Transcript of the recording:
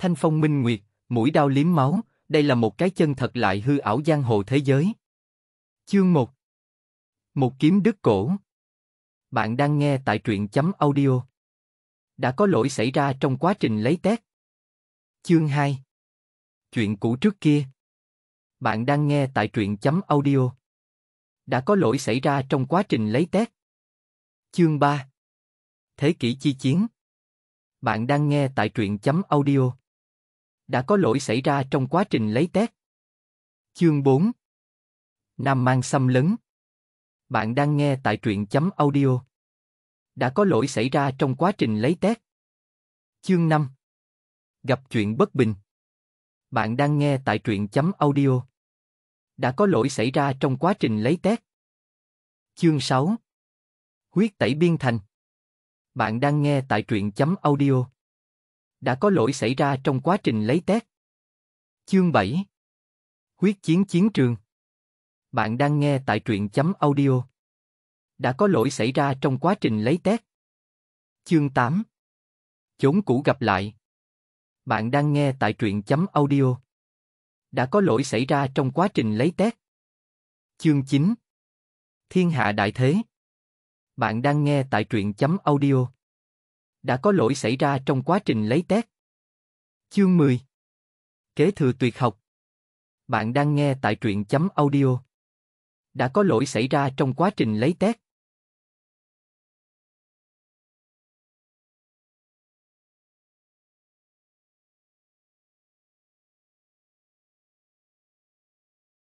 Thanh phong minh nguyệt, mũi đao liếm máu, đây là một cái chân thật lại hư ảo giang hồ thế giới. Chương 1 Một kiếm đứt cổ Bạn đang nghe tại truyện chấm audio. Đã có lỗi xảy ra trong quá trình lấy tét Chương 2 Chuyện cũ trước kia Bạn đang nghe tại truyện chấm audio. Đã có lỗi xảy ra trong quá trình lấy tét Chương 3 Thế kỷ chi chiến Bạn đang nghe tại truyện chấm audio đã có lỗi xảy ra trong quá trình lấy test. Chương 4 Nam mang xâm lấn Bạn đang nghe tại truyện chấm audio. Đã có lỗi xảy ra trong quá trình lấy test. Chương 5 Gặp chuyện bất bình Bạn đang nghe tại truyện chấm audio. Đã có lỗi xảy ra trong quá trình lấy test. Chương 6 Huyết tẩy biên thành Bạn đang nghe tại truyện chấm audio đã có lỗi xảy ra trong quá trình lấy test. Chương 7 Quyết chiến chiến trường Bạn đang nghe tại truyện chấm audio. Đã có lỗi xảy ra trong quá trình lấy test. Chương 8 Chốn cũ gặp lại Bạn đang nghe tại truyện chấm audio. Đã có lỗi xảy ra trong quá trình lấy test. Chương 9 Thiên hạ đại thế Bạn đang nghe tại truyện chấm audio đã có lỗi xảy ra trong quá trình lấy test. Chương 10 Kế thừa tuyệt học Bạn đang nghe tại truyện chấm audio. Đã có lỗi xảy ra trong quá trình lấy test.